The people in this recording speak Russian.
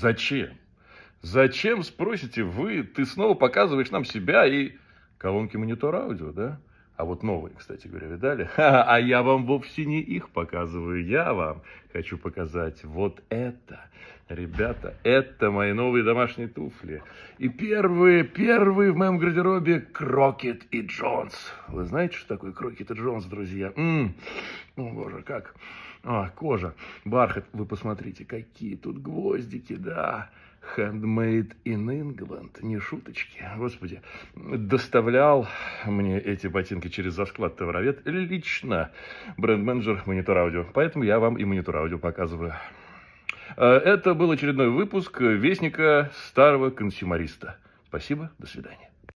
Зачем? Зачем, спросите вы, ты снова показываешь нам себя и колонки монитора аудио, да? А вот новые, кстати говоря, видали? А я вам вовсе не их показываю, я вам хочу показать вот это. Ребята, это мои новые домашние туфли. И первые, первые в моем гардеробе Крокет и Джонс. Вы знаете, что такое Крокет и Джонс, друзья? М-м, о, боже, как... А, кожа, бархат, вы посмотрите, какие тут гвоздики, да. Handmade in England, не шуточки, господи, доставлял мне эти ботинки через засклад товаровед лично бренд-менеджер Монитор Аудио, поэтому я вам и Монитор Аудио показываю. А, это был очередной выпуск Вестника Старого Консюмариста. Спасибо, до свидания.